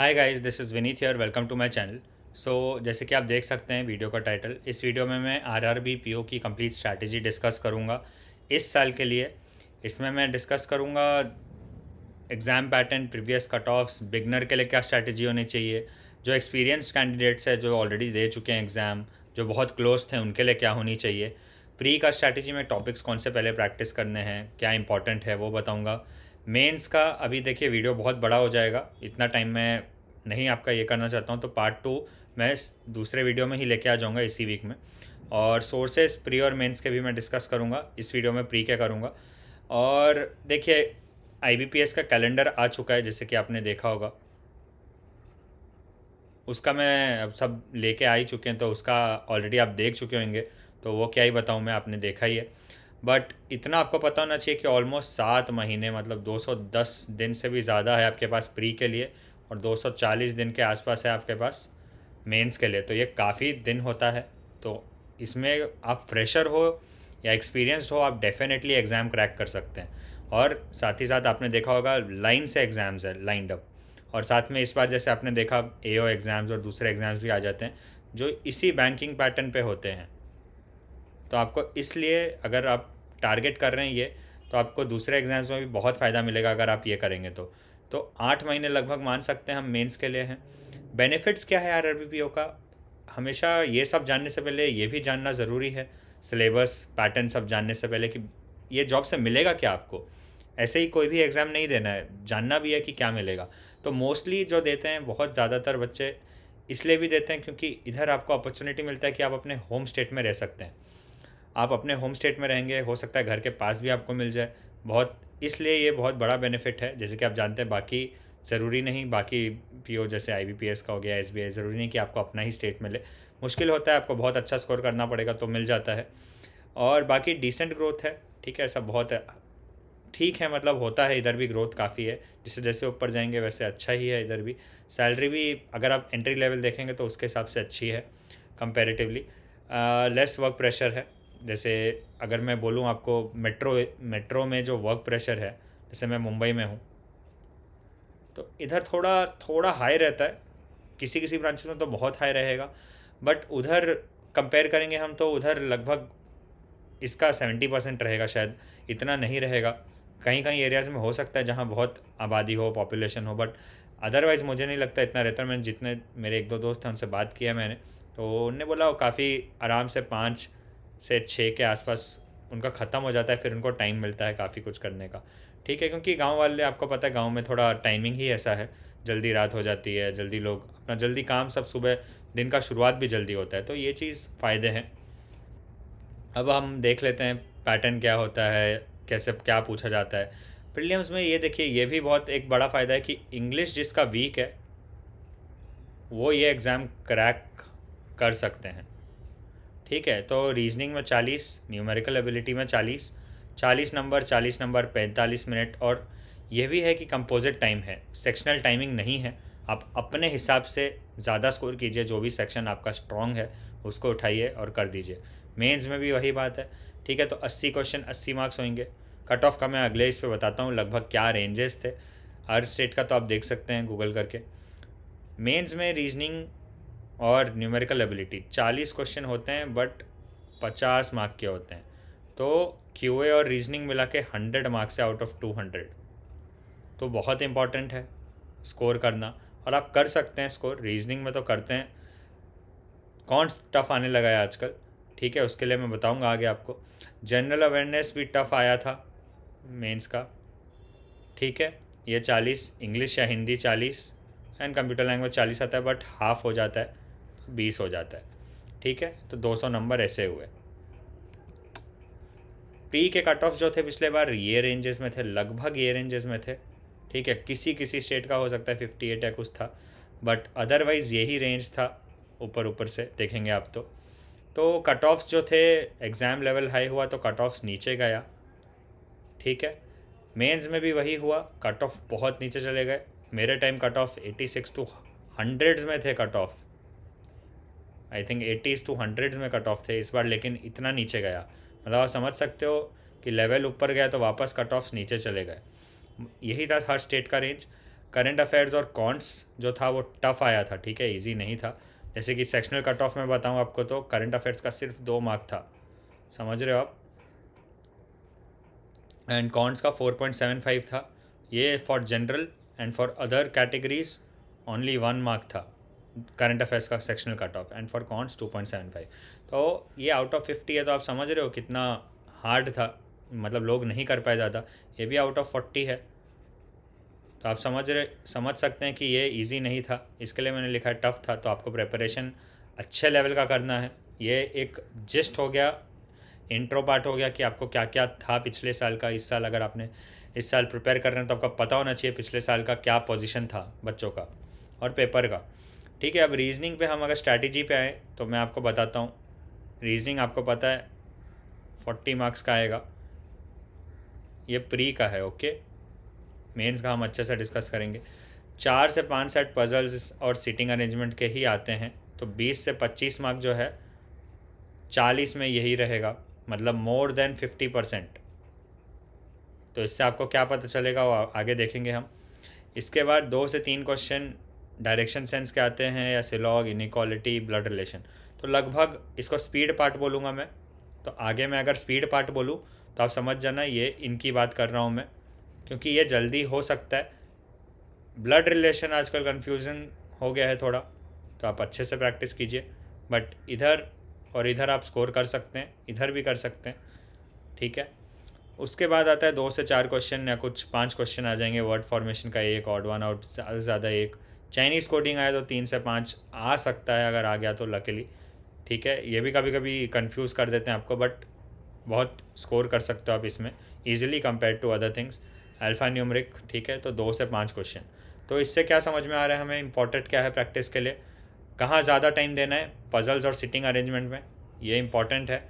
hi guys this is Vineet here welcome to my channel so जैसे कि आप देख सकते हैं वीडियो का टाइटल इस वीडियो में मैं R R B P O की कंप्लीट स्ट्रैटेजी डिस्कस करूँगा इस साल के लिए इसमें मैं डिस्कस करूँगा exam pattern previous cut offs beginner के लिए क्या स्ट्रैटेजी होनी चाहिए जो एक्सपीरियंस कैंडिडेट्स है जो ऑलरेडी दे चुके हैं एग्ज़ाम जो बहुत क्लोज थे उनके लिए क्या होनी चाहिए प्री का स्ट्रैटेजी में टॉपिक्स कौन से पहले प्रैक्टिस करने हैं क्या इंपॉर्टेंट है वो बताऊँगा मेंस का अभी देखिए वीडियो बहुत बड़ा हो जाएगा इतना टाइम मैं नहीं आपका ये करना चाहता हूँ तो पार्ट टू मैं दूसरे वीडियो में ही लेके आ जाऊँगा इसी वीक में और सोर्सेज प्री और मेंस के भी मैं डिस्कस करूँगा इस वीडियो में प्री के करूँगा और देखिए आई का कैलेंडर आ चुका है जैसे कि आपने देखा होगा उसका मैं अब सब लेके आ ही चुके हैं तो उसका ऑलरेडी आप देख चुके होंगे तो वो क्या ही बताऊँ मैं आपने देखा ही है बट इतना आपको पता होना चाहिए कि ऑलमोस्ट सात महीने मतलब 210 दिन से भी ज़्यादा है आपके पास प्री के लिए और 240 दिन के आसपास है आपके पास मेंस के लिए तो ये काफ़ी दिन होता है तो इसमें आप फ्रेशर हो या एक्सपीरियंस हो आप डेफिनेटली एग्ज़ाम क्रैक कर सकते हैं और साथ ही साथ आपने देखा होगा लाइन से एग्ज़ाम्स है लाइंड अप और साथ में इस बार जैसे आपने देखा ए एग्ज़ाम्स और दूसरे एग्ज़ाम्स भी आ जाते हैं जो इसी बैंकिंग पैटर्न पे होते हैं तो आपको इसलिए अगर आप टारगेट कर रहे हैं ये तो आपको दूसरे एग्ज़ाम्स में भी बहुत फ़ायदा मिलेगा अगर आप ये करेंगे तो तो आठ महीने लगभग मान सकते हैं हम मेंस के लिए हैं बेनिफिट्स क्या है आर का हमेशा ये सब जानने से पहले ये भी जानना ज़रूरी है सिलेबस पैटर्न सब जानने से पहले कि ये जॉब से मिलेगा क्या आपको ऐसे ही कोई भी एग्ज़ाम नहीं देना है जानना भी है कि क्या मिलेगा तो मोस्टली जो देते हैं बहुत ज़्यादातर बच्चे इसलिए भी देते हैं क्योंकि इधर आपको अपॉर्चुनिटी मिलता है कि आप अपने होम स्टेट में रह सकते हैं आप अपने होम स्टेट में रहेंगे हो सकता है घर के पास भी आपको मिल जाए बहुत इसलिए ये बहुत बड़ा बेनिफिट है जैसे कि आप जानते हैं बाकी ज़रूरी नहीं बाकी पी जैसे आई का हो गया एस ज़रूरी नहीं कि आपको अपना ही स्टेट मिले मुश्किल होता है आपको बहुत अच्छा स्कोर करना पड़ेगा तो मिल जाता है और बाकी डिसेंट ग्रोथ है ठीक है सब बहुत है ठीक है मतलब होता है इधर भी ग्रोथ काफ़ी है जिससे जैसे ऊपर जाएंगे वैसे अच्छा ही है इधर भी सैलरी भी अगर आप एंट्री लेवल देखेंगे तो उसके हिसाब से अच्छी है कंपेरेटिवली लेस वर्क प्रेशर है जैसे अगर मैं बोलूँ आपको मेट्रो मेट्रो में जो वर्क प्रेशर है जैसे मैं मुंबई में हूँ तो इधर थोड़ा थोड़ा हाई रहता है किसी किसी ब्रांचेस में तो बहुत हाई रहेगा बट उधर कंपेयर करेंगे हम तो उधर लगभग इसका सेवेंटी परसेंट रहेगा शायद इतना नहीं रहेगा कहीं कहीं एरियाज़ में हो सकता है जहाँ बहुत आबादी हो पॉपुलेशन हो बट अदरवाइज़ मुझे नहीं लगता इतना रहता मैंने जितने मेरे एक दो दोस्त हैं उनसे बात किया मैंने तो उनने बोला वो काफ़ी आराम से पाँच से छः के आसपास उनका ख़त्म हो जाता है फिर उनको टाइम मिलता है काफ़ी कुछ करने का ठीक है क्योंकि गांव वाले आपको पता है गांव में थोड़ा टाइमिंग ही ऐसा है जल्दी रात हो जाती है जल्दी लोग अपना जल्दी काम सब सुबह दिन का शुरुआत भी जल्दी होता है तो ये चीज़ फ़ायदे हैं अब हम देख लेते हैं पैटर्न क्या होता है कैसे क्या पूछा जाता है प्रिलियम्स में ये देखिए ये भी बहुत एक बड़ा फ़ायदा है कि इंग्लिश जिसका वीक है वो ये एग्ज़ाम क्रैक कर सकते हैं ठीक है तो रीजनिंग में चालीस न्यूमेरिकल एबिलिटी में चालीस चालीस नंबर चालीस नंबर पैंतालीस मिनट और यह भी है कि कंपोजिट टाइम है सेक्शनल टाइमिंग नहीं है आप अपने हिसाब से ज़्यादा स्कोर कीजिए जो भी सेक्शन आपका स्ट्रॉन्ग है उसको उठाइए और कर दीजिए मेंस में भी वही बात है ठीक है तो 80 क्वेश्चन 80 मार्क्स होंगे कट ऑफ का मैं अगले इस पे बताता हूँ लगभग क्या रेंजेस थे हर स्टेट का तो आप देख सकते हैं गूगल करके मेंस में रीजनिंग और न्यूमेरिकल एबिलिटी चालीस क्वेश्चन होते हैं बट पचास मार्क के होते हैं तो क्यू ए और रीजनिंग मिला के हंड्रेड मार्क्स है आउट ऑफ टू हंड्रेड तो बहुत इंपॉर्टेंट है स्कोर करना और आप कर सकते हैं स्कोर रीजनिंग में तो करते हैं कौन टफ आने लगा है आजकल ठीक है उसके लिए मैं बताऊंगा आगे आपको जनरल अवेयरनेस भी टफ आया था मेंस का ठीक है ये चालीस इंग्लिश या हिंदी चालीस एंड कंप्यूटर लैंग्वेज चालीस आता है बट हाफ हो जाता है बीस हो जाता है ठीक है तो दो सौ नंबर ऐसे हुए पी के कट ऑफ जो थे पिछले बार ये रेंजेस में थे लगभग ये रेंजेस में थे ठीक है किसी किसी स्टेट का हो सकता है फिफ्टी एट या कुछ था बट अदरवाइज़ यही रेंज था ऊपर ऊपर से देखेंगे आप तो तो कट ऑफ्स जो थे एग्ज़ाम लेवल हाई हुआ तो कट ऑफ्स नीचे गया ठीक है मेंस में भी वही हुआ कट ऑफ बहुत नीचे चले गए मेरे time cut off eighty six two hundreds में थे cut off I think eighties two hundreds में कट ऑफ थे इस बार लेकिन इतना नीचे गया मतलब आप समझ सकते हो कि लेवल ऊपर गया तो वापस कट ऑफ नीचे चले गए यही था हर स्टेट का रेंज करंट अफेयर्स और कॉन्ट्स जो था वो टफ आया था ठीक है ईजी नहीं था जैसे कि सेक्शनल कट ऑफ में बताऊँ आपको तो करंट अफेयर्स का सिर्फ दो मार्क था समझ रहे हो आप एंड कॉन्ट्स का फोर पॉइंट सेवन फाइव था ये for general and for other categories only one mark था करंट अफेयर्स का sectional cut off and for quants two point seven five तो ये आउट ऑफ फिफ्टी है तो आप समझ रहे हो कितना हार्ड था मतलब लोग नहीं कर पाए ज़्यादा ये भी आउट ऑफ फोर्टी है तो आप समझ रहे समझ सकते हैं कि ये इजी नहीं था इसके लिए मैंने लिखा है टफ़ था तो आपको प्रेपरेशन अच्छे लेवल का करना है ये एक जिस्ट हो गया इंट्रो पार्ट हो गया कि आपको क्या क्या था पिछले साल का इस साल अगर आपने इस साल प्रिपेयर कर रहे हैं तो आपका पता होना चाहिए पिछले साल का क्या पोजीशन था बच्चों का और पेपर का ठीक है अब रीजनिंग पे हम अगर स्ट्रैटेजी पे आए तो मैं आपको बताता हूँ रीजनिंग आपको पता है फोर्टी मार्क्स का आएगा ये प्री का है ओके मेंस का हम अच्छे से डिस्कस करेंगे चार से पाँच सेट पजल्स और सीटिंग अरेंजमेंट के ही आते हैं तो बीस से पच्चीस मार्क जो है चालीस में यही रहेगा मतलब मोर देन फिफ्टी परसेंट तो इससे आपको क्या पता चलेगा वो आगे देखेंगे हम इसके बाद दो से तीन क्वेश्चन डायरेक्शन सेंस के आते हैं या सिलॉग इनिक्वालिटी ब्लड रिलेशन तो लगभग इसको स्पीड पार्ट बोलूँगा मैं तो आगे मैं अगर स्पीड पार्ट बोलूँ तो आप समझ जाना ये इनकी बात कर रहा हूँ मैं क्योंकि ये जल्दी हो सकता है ब्लड रिलेशन आजकल कन्फ्यूज़न हो गया है थोड़ा तो आप अच्छे से प्रैक्टिस कीजिए बट इधर और इधर आप स्कोर कर सकते हैं इधर भी कर सकते हैं ठीक है उसके बाद आता है दो से चार क्वेश्चन या कुछ पांच क्वेश्चन आ जाएंगे वर्ड फॉर्मेशन का एक ऑड वन आउट ज़्यादा से ज़्यादा एक चाइनीज़ कोडिंग आया तो तीन से पाँच आ सकता है अगर आ गया तो लकीली ठीक है ये भी कभी कभी कंफ्यूज कर देते हैं आपको बट बहुत स्कोर कर सकते हो आप इसमें easily compare to other things alphanumeric ठीक है तो दो से पाँच क्वेश्चन तो इससे क्या समझ में आ रहा है हमें इंपॉर्टेंट क्या है प्रैक्टिस के लिए कहाँ ज़्यादा टाइम देना है पजल्स और सिटिंग अरेंजमेंट में ये इंपॉर्टेंट है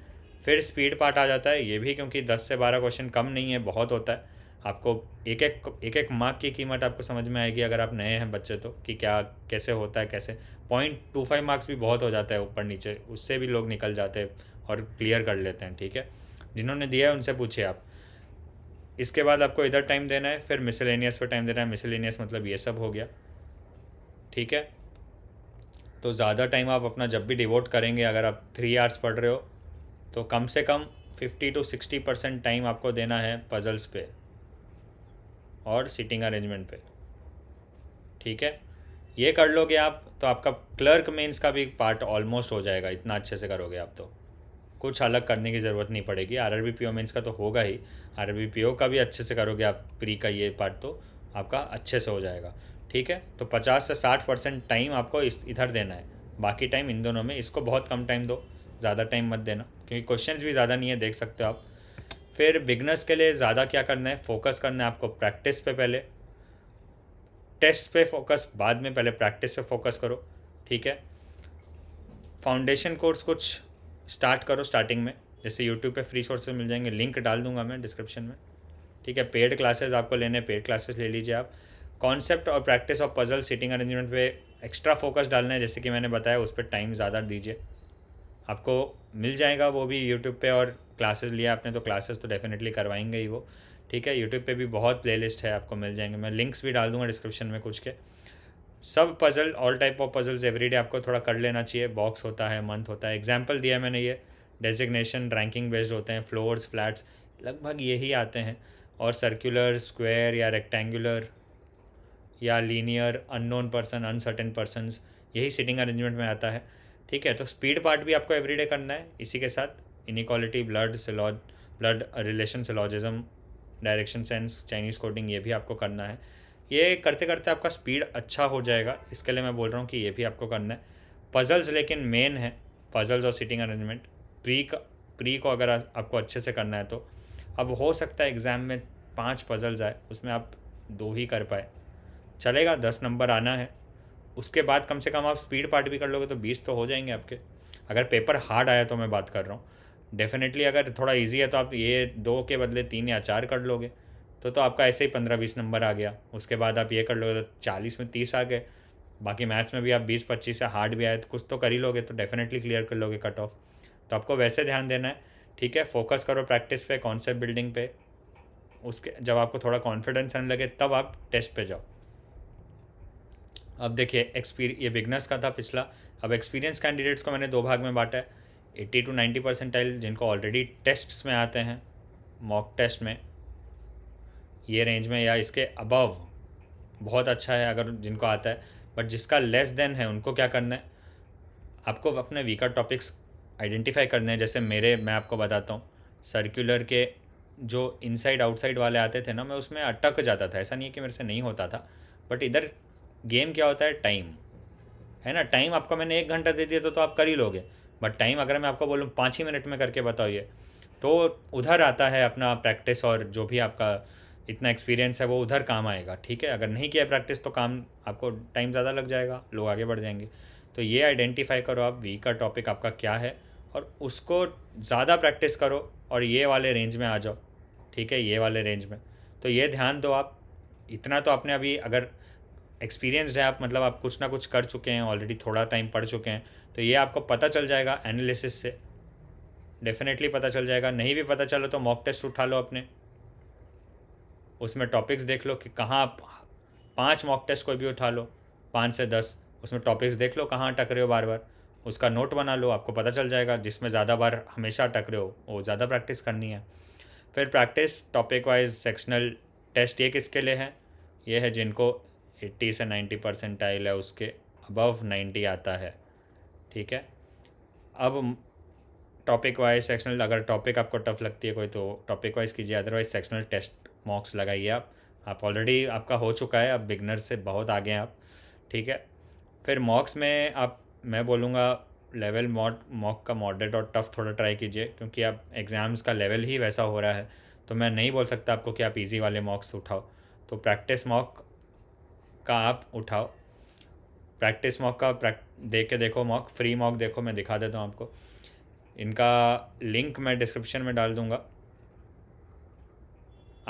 फिर स्पीड पार्ट आ जाता है ये भी क्योंकि दस से बारह क्वेश्चन कम नहीं है बहुत होता है आपको एक एक एक एक मार्क की कीमत आपको समझ में आएगी अगर आप नए हैं बच्चे तो कि क्या कैसे होता है कैसे पॉइंट टू फाइव मार्क्स भी बहुत हो जाता है ऊपर नीचे उससे भी लोग निकल जाते हैं और क्लियर कर लेते हैं ठीक है जिन्होंने दिया है उनसे पूछिए आप इसके बाद आपको इधर टाइम देना है फिर मिसलेनियस पर टाइम देना है मिसलेनियस मतलब ये सब हो गया ठीक है तो ज़्यादा टाइम आप अपना जब भी डिवोट करेंगे अगर आप थ्री आवर्स पढ़ रहे हो तो कम से कम fifty to sixty percent time आपको देना है पजल्स पे और सीटिंग अरेंजमेंट पे ठीक है ये कर लोगे आप तो आपका क्लर्क मेंस का भी पार्ट ऑलमोस्ट हो जाएगा इतना अच्छे से करोगे आप तो कुछ अलग करने की ज़रूरत नहीं पड़ेगी R R B P O means का तो होगा ही R R B P O का भी अच्छे से करोगे आप प्री का ये पार्ट तो आपका अच्छे से हो जाएगा ठीक है तो पचास से साठ परसेंट टाइम आपको इस इधर देना है बाकी टाइम इन दोनों में इसको बहुत कम टाइम दो ज़्यादा टाइम मत देना क्योंकि क्वेश्चन भी ज़्यादा नहीं है देख सकते हो आप फिर बिगनर्स के लिए ज़्यादा क्या करना है फोकस करना है आपको प्रैक्टिस पे पहले टेस्ट पे फोकस बाद में पहले प्रैक्टिस पे फोकस करो ठीक है फाउंडेशन कोर्स कुछ स्टार्ट करो स्टार्टिंग में जैसे यूट्यूब पे फ्री सोर्सेज मिल जाएंगे लिंक डाल दूंगा मैं डिस्क्रिप्शन में ठीक है पेड क्लासेस आपको लेने पेड क्लासेस ले लीजिए आप कॉन्सेप्ट और प्रैक्टिस और पजल सीटिंग अरेंजमेंट पे एक्स्ट्रा फोकस डालना है जैसे कि मैंने बताया उस पर टाइम ज़्यादा दीजिए आपको मिल जाएगा वो भी यूट्यूब पे और क्लासेस लिया आपने तो क्लासेस तो डेफिनेटली करवाएंगे ही वो ठीक है यूट्यूब पे भी बहुत प्लेलिस्ट है आपको मिल जाएंगे मैं लिंक्स भी डाल दूंगा डिस्क्रिप्शन में कुछ के सब puzzle all type of puzzles everyday आपको थोड़ा कर लेना चाहिए बॉक्स होता है मंथ होता है एग्जाम्पल दिया मैंने ये डेजिग्नेशन रैंकिंग बेस्ड होते हैं फ्लोर्स फ्लैट्स लगभग यही आते हैं और सर्कुलर स्क्वायर या रेक्टेंगुलर या linear unknown person uncertain persons यही सिटिंग अरेंजमेंट में आता है ठीक है तो स्पीड पार्ट भी आपको एवरीडे करना है इसी के साथ इनिक्वालिटी ब्लड सिलॉज blood relation syllogism direction sense Chinese coding ये भी आपको करना है ये करते करते आपका स्पीड अच्छा हो जाएगा इसके लिए मैं बोल रहा हूँ कि ये भी आपको करना है पजल्स लेकिन मेन है पजल्स और सीटिंग अरेंजमेंट प्री का प्री को अगर आपको अच्छे से करना है तो अब हो सकता है एग्ज़ाम में पाँच पजल्स आए उसमें आप दो ही कर पाए चलेगा दस नंबर आना है उसके बाद कम से कम आप स्पीड पार्ट भी कर लोगे तो बीस तो हो जाएंगे आपके अगर पेपर हार्ड आया तो मैं बात कर रहा हूँ डेफिनेटली अगर थोड़ा ईजी है तो आप ये दो के बदले तीन या चार कर लोगे तो तो आपका ऐसे ही पंद्रह बीस नंबर आ गया उसके बाद आप ये कर लोगे तो चालीस में तीस आ गए बाकी मैथ्स में भी आप बीस पच्चीस से हार्ड भी आए तो कुछ तो कर ही लोगे तो डेफिनेटली क्लियर कर लोगे कट ऑफ तो आपको वैसे ध्यान देना है ठीक है फोकस करो प्रैक्टिस पे कॉन्सेप्ट बिल्डिंग पे उसके जब आपको थोड़ा कॉन्फिडेंस आने लगे तब आप टेस्ट पे जाओ अब देखिए एक्सपीर ये बिगनर्स का था पिछला अब एक्सपीरियंस कैंडिडेट्स को मैंने दो भाग में बांटा है एट्टी टू नाइन्टी परसेंटाइल जिनको ऑलरेडी टेस्ट्स में आते हैं मॉक टेस्ट में ये रेंज में या इसके अबव बहुत अच्छा है अगर जिनको आता है बट जिसका लेस देन है उनको क्या करना है आपको अपने वीकर टॉपिक्स आइडेंटिफाई करने हैं जैसे मेरे मैं आपको बताता हूँ सर्कुलर के जो इनसाइड आउटसाइड वाले आते थे ना मैं उसमें अटक जाता था ऐसा नहीं है कि मेरे से नहीं होता था बट इधर गेम क्या होता है टाइम है ना टाइम आपको मैंने एक घंटा दे दिया तो, तो आप कर ही लोगे बट टाइम अगर मैं आपको बोलूँ पाँच ही मिनट में करके बताइए तो उधर आता है अपना प्रैक्टिस और जो भी आपका इतना एक्सपीरियंस है वो उधर काम आएगा ठीक है अगर नहीं किया प्रैक्टिस तो काम आपको टाइम ज़्यादा लग जाएगा लोग आगे बढ़ जाएंगे तो ये आइडेंटिफाई करो आप वी का टॉपिक आपका क्या है और उसको ज़्यादा प्रैक्टिस करो और ये वाले रेंज में आ जाओ ठीक है ये वाले रेंज में तो ये ध्यान दो आप इतना तो आपने अभी अगर एक्सपीरियंसड है आप मतलब आप कुछ ना कुछ कर चुके हैं ऑलरेडी थोड़ा टाइम पढ़ चुके हैं तो ये आपको पता चल जाएगा एनालिसिस से डेफिनेटली पता चल जाएगा नहीं भी पता चलो तो मॉक टेस्ट उठा लो अपने उसमें टॉपिक्स देख लो कि कहाँ आप पाँच मॉक टेस्ट कोई भी उठा लो पाँच से दस उसमें टॉपिक्स देख लो कहाँ टक रहे हो बार बार उसका नोट बना लो आपको पता चल जाएगा जिसमें ज़्यादा बार हमेशा टक रहे हो वो ज़्यादा प्रैक्टिस करनी है फिर practice topic wise sectional test ये किसके लिए है ये है जिनको एट्टी से नाइन्टी परसेंटाइल है उसके अबव नाइन्टी आता है ठीक है अब टॉपिक वाइज सेक्शनल अगर टॉपिक आपको टफ लगती है कोई तो टॉपिक वाइज कीजिए अदरवाइज सेक्शनल टेस्ट मॉक्स लगाइए आप आप ऑलरेडी आपका हो चुका है आप बिगनर से बहुत आगे हैं आप ठीक है फिर मॉक्स में आप मैं बोलूँगा लेवल मॉड मॉक का मॉडरेट और टफ थोड़ा ट्राई कीजिए क्योंकि आप एग्ज़ाम्स का लेवल ही वैसा हो रहा है तो मैं नहीं बोल सकता आपको कि आप इजी वाले मॉक्स उठाओ तो प्रैक्टिस मॉक का आप उठाओ प्रैक्टिस मॉक का प्रैक्ट देख के देखो मॉक फ्री मॉक देखो मैं दिखा देता हूँ आपको इनका लिंक मैं डिस्क्रिप्शन में डाल दूँगा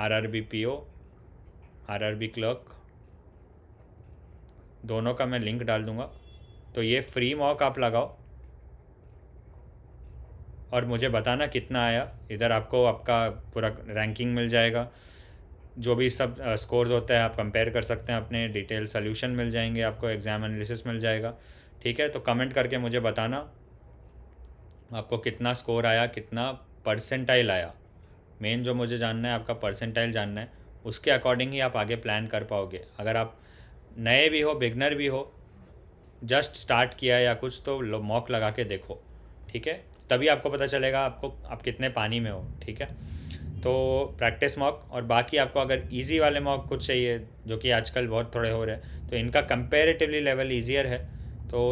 R R B P O R R B clerk दोनों का मैं लिंक डाल दूँगा तो ये फ्री मॉक आप लगाओ और मुझे बताना कितना आया इधर आपको आपका पूरा रैंकिंग मिल जाएगा जो भी सब स्कोर्स होता है आप कंपेयर कर सकते हैं अपने डिटेल सोल्यूशन मिल जाएंगे आपको एग्ज़ाम एनालिसिस मिल जाएगा ठीक है तो कमेंट करके मुझे बताना आपको कितना स्कोर आया कितना परसेंटाइल आया मेन जो मुझे जानना है आपका परसेंटाइल जानना है उसके अकॉर्डिंग ही आप आगे प्लान कर पाओगे अगर आप नए भी हो बिगनर भी हो जस्ट स्टार्ट किया या कुछ तो मॉक लगा के देखो ठीक है तभी आपको पता चलेगा आपको आप कितने पानी में हो ठीक है तो प्रैक्टिस मॉक और बाकी आपको अगर ईजी वाले मॉक कुछ चाहिए जो कि आजकल बहुत थोड़े हो रहे हैं तो इनका कंपेरेटिवली लेवल ईजियर है तो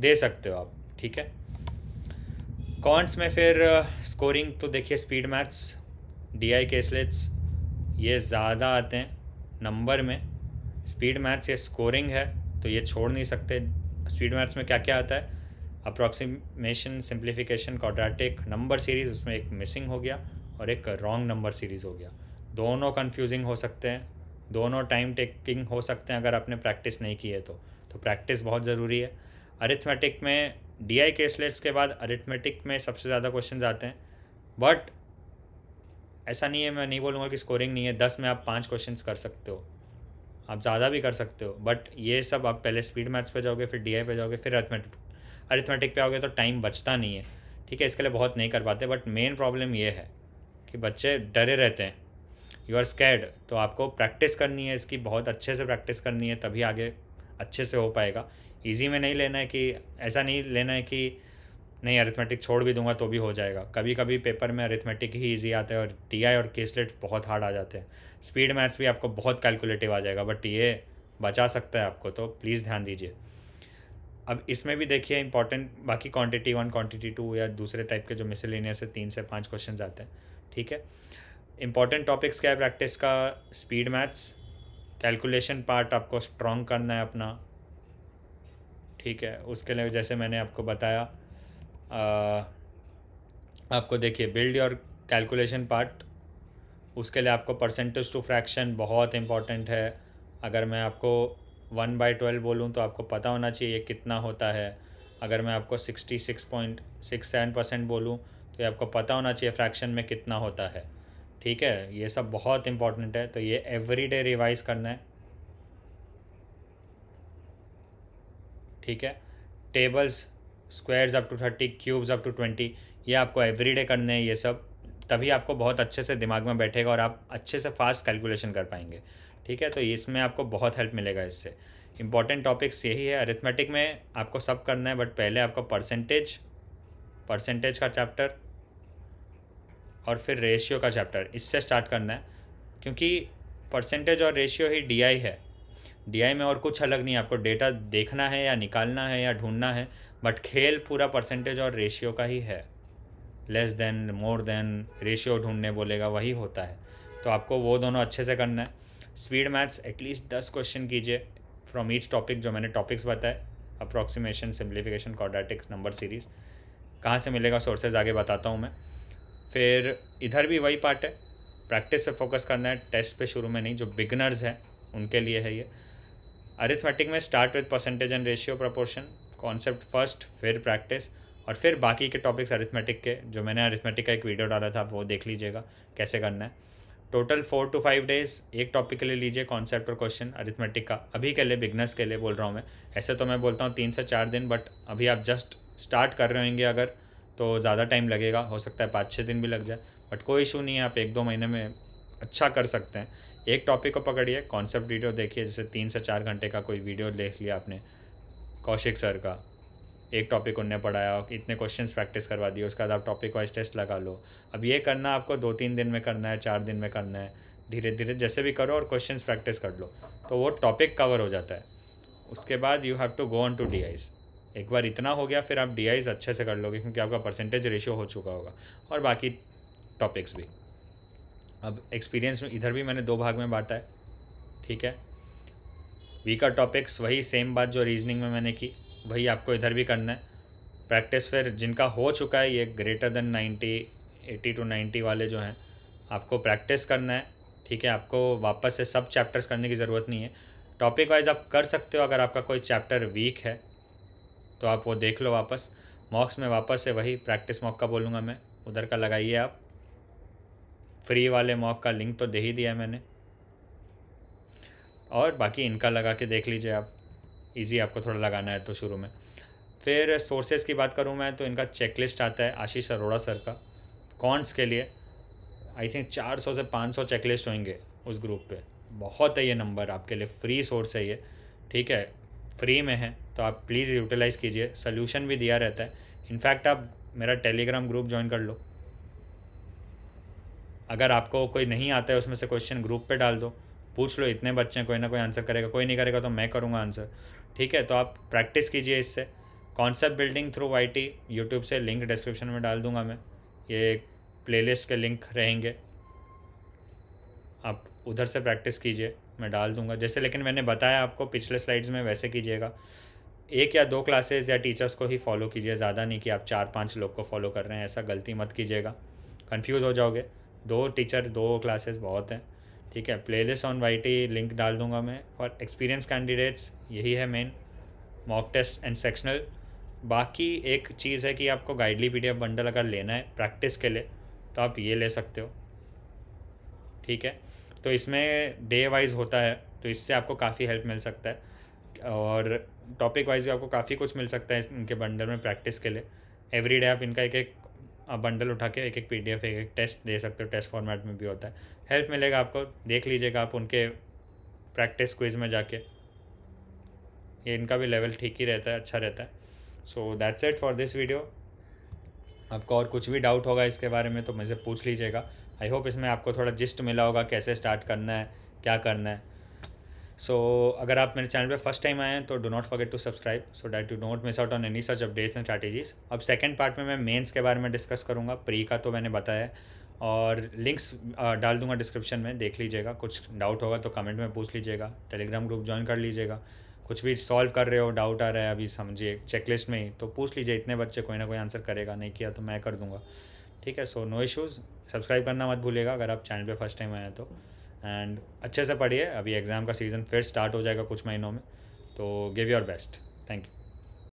दे सकते हो आप ठीक है कॉन्ट्स में फिर स्कोरिंग uh, तो देखिए speed maths D I caselets ये ज़्यादा आते हैं नंबर में स्पीड मैथ्स ये स्कोरिंग है तो ये छोड़ नहीं सकते स्पीड मैथ्स में क्या क्या आता है approximation simplification quadratic number series उसमें एक मिसिंग हो गया और एक रॉन्ग नंबर सीरीज़ हो गया दोनों कन्फ्यूजिंग हो सकते हैं दोनों टाइम टेकिंग हो सकते हैं अगर आपने प्रैक्टिस नहीं की है तो तो प्रैक्टिस बहुत ज़रूरी है अरिथमेटिक में डी आई केसलेट्स के बाद अरिथमेटिक में सबसे ज़्यादा क्वेश्चन आते हैं बट ऐसा नहीं है मैं नहीं बोलूँगा कि स्कोरिंग नहीं है दस में आप पाँच क्वेश्चन कर सकते हो आप ज़्यादा भी कर सकते हो बट ये सब आप पहले स्पीड मैथ्स पे जाओगे फिर डी आई पे जाओगे फिर अरिथमेटिक अरिथमेटिक पे आओगे तो टाइम बचता नहीं है ठीक है इसके लिए बहुत नहीं कर पाते बट मेन प्रॉब्लम ये है कि बच्चे डरे रहते हैं यू आर स्कैड तो आपको प्रैक्टिस करनी है इसकी बहुत अच्छे से प्रैक्टिस करनी है तभी आगे अच्छे से हो पाएगा ईजी में नहीं लेना है कि ऐसा नहीं लेना है कि नहीं अरिथमेटिक छोड़ भी दूंगा तो भी हो जाएगा कभी कभी पेपर में अरिथमेटिक ही ईजी आता है और टी और केसलेट्स बहुत हार्ड आ जाते हैं स्पीड मैथ्स भी आपको बहुत कैलकुलेटिव आ जाएगा बट ये बचा सकता है आपको तो प्लीज़ ध्यान दीजिए अब इसमें भी देखिए इंपॉर्टेंट बाकी क्वांटिटी वन क्वांटिटी टू या दूसरे टाइप के जो मिसलिनियस से तीन से पाँच क्वेश्चन आते हैं ठीक है इंपॉर्टेंट टॉपिक्स क्या है प्रैक्टिस का स्पीड मैथ्स कैलकुलेशन पार्ट आपको स्ट्रॉन्ग करना है अपना ठीक है उसके लिए जैसे मैंने आपको बताया आ, आपको देखिए बिल्ड योर कैलकुलेशन पार्ट उसके लिए आपको परसेंटेज टू फ्रैक्शन बहुत इंपॉर्टेंट है अगर मैं आपको वन बाई ट्वेल्व बोलूँ तो आपको पता होना चाहिए कितना होता है अगर मैं आपको sixty six point six seven percent बोलूँ तो ये आपको पता होना चाहिए फ्रैक्शन में कितना होता है ठीक है ये सब बहुत इंपॉर्टेंट है तो ये एवरी डे रिवाइज करना है ठीक है tables squares up to thirty cubes up to twenty ये आपको एवरी डे करने हैं ये सब तभी आपको बहुत अच्छे से दिमाग में बैठेगा और आप अच्छे से फास्ट कैलकुलेशन कर पाएंगे ठीक है तो इसमें आपको बहुत हेल्प मिलेगा इससे इंपॉर्टेंट टॉपिक्स यही है अरिथमेटिक में आपको सब करना है बट पहले आपको परसेंटेज परसेंटेज का चैप्टर और फिर रेशियो का चैप्टर इससे स्टार्ट करना है क्योंकि परसेंटेज और रेशियो ही डी है डी में और कुछ अलग नहीं आपको डेटा देखना है या निकालना है या ढूंढना है बट खेल पूरा परसेंटेज और रेशियो का ही है less than more than ratio ढूंढने बोलेगा वही होता है तो आपको वो दोनों अच्छे से करना है स्पीड मैथ्स एटलीस्ट दस क्वेश्चन कीजिए फ्रॉम ईच टॉपिक जो मैंने टॉपिक्स बताए approximation simplification quadratics number series कहाँ से मिलेगा सोर्सेज आगे बताता हूँ मैं फिर इधर भी वही पार्ट है प्रैक्टिस पे फोकस करना है टेस्ट पे शुरू में नहीं जो बिगनर्स हैं उनके लिए है ये अरिथमेटिक में start with percentage and ratio proportion concept first फिर प्रैक्टिस और फिर बाकी के टॉपिक्स अरिथमेटिक के जो मैंने अरिथमेटिक का एक वीडियो डाला था आप वो देख लीजिएगा कैसे करना है total four to five days एक टॉपिक के लिए लीजिए कॉन्सेप्ट और क्वेश्चन अरिथमेटिक का अभी के लिए बिगनर्स के लिए बोल रहा हूँ मैं ऐसे तो मैं बोलता हूँ तीन से चार दिन बट अभी आप जस्ट स्टार्ट कर रहे होंगे अगर तो ज़्यादा टाइम लगेगा हो सकता है पाँच छः दिन भी लग जाए बट कोई इशू नहीं है आप एक दो महीने में अच्छा कर सकते हैं एक टॉपिक को पकड़िए कॉन्सेप्ट वीडियो देखिए जैसे तीन से चार घंटे का कोई वीडियो देख लिया आपने कौशिक सर का एक टॉपिक उनने पढ़ाया इतने क्वेश्चन प्रैक्टिस करवा दिए उसके बाद आप टॉपिक वाइज टेस्ट लगा लो अब ये करना आपको दो तीन दिन में करना है चार दिन में करना है धीरे धीरे जैसे भी करो और क्वेश्चन प्रैक्टिस कर लो तो वो टॉपिक कवर हो जाता है उसके बाद you have to go on to D Is एक बार इतना हो गया फिर आप डी अच्छे से कर लोगे क्योंकि आपका परसेंटेज रेशियो हो चुका होगा और बाकी टॉपिक्स भी अब एक्सपीरियंस में इधर भी मैंने दो भाग में बांटा है ठीक है वीकर टॉपिक्स वही सेम बात जो रीजनिंग में मैंने की वही आपको इधर भी करना है प्रैक्टिस फिर जिनका हो चुका है ये greater than ninety eighty to ninety वाले जो हैं आपको प्रैक्टिस करना है ठीक है आपको वापस से सब चैप्टर्स करने की ज़रूरत नहीं है टॉपिक वाइज आप कर सकते हो अगर आपका कोई चैप्टर वीक है तो आप वो देख लो वापस मॉक्स में वापस से वही प्रैक्टिस मॉक का बोलूँगा मैं उधर का लगाइए आप फ्री वाले मॉक का लिंक तो दे ही दिया मैंने और बाकी इनका लगा के देख लीजिए आप इजी आपको थोड़ा लगाना है तो शुरू में फिर सोर्सेज की बात करूँ मैं तो इनका चेकलिस्ट आता है आशीष अरोड़ा सर का कॉन्ट्स के लिए आई थिंक चार सौ से पाँच सौ चेकलिस्ट होंगे उस ग्रुप पे बहुत है ये नंबर आपके लिए फ्री सोर्स है ये ठीक है फ्री में है तो आप प्लीज़ यूटिलाइज़ कीजिए सोल्यूशन भी दिया रहता है इनफैक्ट आप मेरा टेलीग्राम ग्रुप ज्वाइन कर लो अगर आपको कोई नहीं आता है उसमें से क्वेश्चन ग्रुप पे डाल दो पूछ लो इतने बच्चे हैं कोई ना कोई आंसर करेगा कोई नहीं करेगा तो मैं करूँगा आंसर ठीक है तो आप प्रैक्टिस कीजिए इससे concept building through Y T YouTube से लिंक डिस्क्रिप्शन में डाल दूंगा मैं ये प्लेलिस्ट के लिंक रहेंगे आप उधर से प्रैक्टिस कीजिए मैं डाल दूंगा जैसे लेकिन मैंने बताया आपको पिछले स्लाइड्स में वैसे कीजिएगा एक या दो क्लासेस या टीचर्स को ही फॉलो कीजिए ज़्यादा नहीं कि आप चार पांच लोग को फॉलो कर रहे हैं ऐसा गलती मत कीजिएगा कंफ्यूज हो जाओगे दो टीचर दो क्लासेस बहुत हैं ठीक है playlist on Y T link डाल दूंगा मैं फॉर एक्सपीरियंस कैंडिडेट्स यही है main mock test and sectional बाकी एक चीज़ है कि आपको गाइडली पी बंडल अगर लेना है प्रैक्टिस के लिए तो आप ये ले सकते हो ठीक है तो इसमें डे वाइज होता है तो इससे आपको काफ़ी हेल्प मिल सकता है और टॉपिक वाइज भी आपको काफ़ी कुछ मिल सकता है इनके बंडल में प्रैक्टिस के लिए एवरी डे आप इनका एक एक बंडल उठा के एक एक पी एक एक टेस्ट दे सकते हो टेस्ट फॉर्मेट में भी होता है हेल्प मिलेगा आपको देख लीजिएगा आप उनके प्रैक्टिस क्विज में जाके ये इनका भी लेवल ठीक ही रहता है अच्छा रहता है so that's it for this video आपको और कुछ भी डाउट होगा इसके बारे में तो मुझे पूछ लीजिएगा आई होप इसमें आपको थोड़ा जिस्ट मिला होगा कैसे स्टार्ट करना है क्या करना है सो so, अगर आप मेरे चैनल पे फर्स्ट टाइम आए हैं तो do not forget to subscribe so that you don't miss out on any such updates and strategies अब सेकंड पार्ट में मैं मेंस के बारे में डिस्कस करूँगा प्री का तो मैंने बताया और लिंक्स डाल दूंगा डिस्क्रिप्शन में देख लीजिएगा कुछ डाउट होगा तो कमेंट में पूछ लीजिएगा टेलीग्राम ग्रुप ज्वाइन कर लीजिएगा कुछ भी सॉल्व कर रहे हो डाउट आ रहा है अभी समझिए चेकलिस्ट में ही तो पूछ लीजिए इतने बच्चे कोई ना कोई आंसर करेगा नहीं किया तो मैं कर दूंगा ठीक है सो नो इशूज़ सब्सक्राइब करना मत भूलिएगा अगर आप चैनल पे फर्स्ट टाइम आए हैं तो एंड अच्छे से पढ़िए अभी एग्ज़ाम का सीज़न फिर स्टार्ट हो जाएगा कुछ महीनों में तो give your best thank you